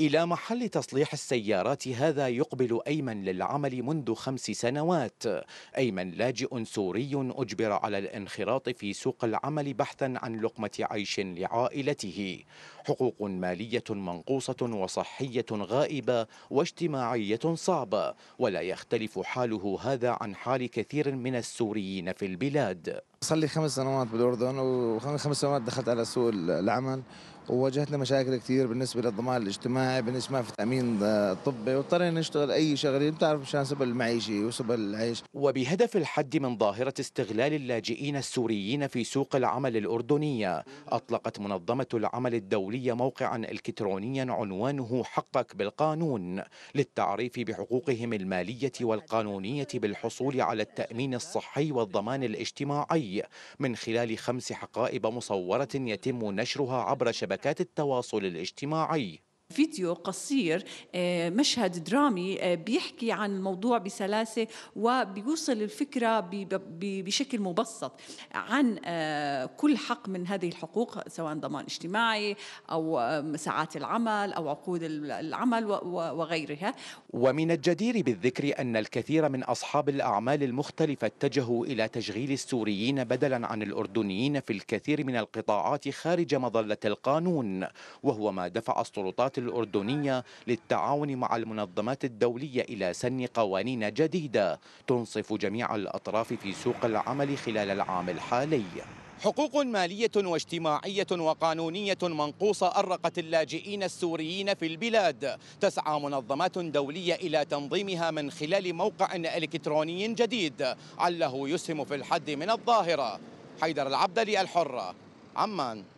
إلى محل تصليح السيارات هذا يقبل أيمن للعمل منذ خمس سنوات أيمن لاجئ سوري أجبر على الانخراط في سوق العمل بحثا عن لقمة عيش لعائلته حقوق مالية منقوصة وصحية غائبة واجتماعية صعبة ولا يختلف حاله هذا عن حال كثير من السوريين في البلاد صار لي خمس سنوات بالاردن وخمس سنوات دخلت على سوق العمل وواجهتنا مشاكل كثير بالنسبه للضمان الاجتماعي بالنسبه ما في تامين طبي واضطرينا نشتغل اي شغله بتعرف مشان سبل المعيشه وسبل العيش وبهدف الحد من ظاهره استغلال اللاجئين السوريين في سوق العمل الاردنيه اطلقت منظمه العمل الدوليه موقعا الكترونيا عنوانه حقك بالقانون للتعريف بحقوقهم الماليه والقانونيه بالحصول على التامين الصحي والضمان الاجتماعي من خلال خمس حقائب مصورة يتم نشرها عبر شبكات التواصل الاجتماعي فيديو قصير آه، مشهد درامي آه، بيحكي عن الموضوع بسلاسة وبيوصل الفكرة بشكل مبسط عن آه، كل حق من هذه الحقوق سواء ضمان اجتماعي أو ساعات العمل أو عقود العمل وغيرها ومن الجدير بالذكر أن الكثير من أصحاب الأعمال المختلفة اتجهوا إلى تشغيل السوريين بدلا عن الأردنيين في الكثير من القطاعات خارج مظلة القانون وهو ما دفع السلطات الأردنية للتعاون مع المنظمات الدولية إلى سن قوانين جديدة تنصف جميع الأطراف في سوق العمل خلال العام الحالي حقوق مالية واجتماعية وقانونية منقوصة أرقت اللاجئين السوريين في البلاد تسعى منظمات دولية إلى تنظيمها من خلال موقع إلكتروني جديد عله يسهم في الحد من الظاهرة حيدر العبدلي الحرة عمان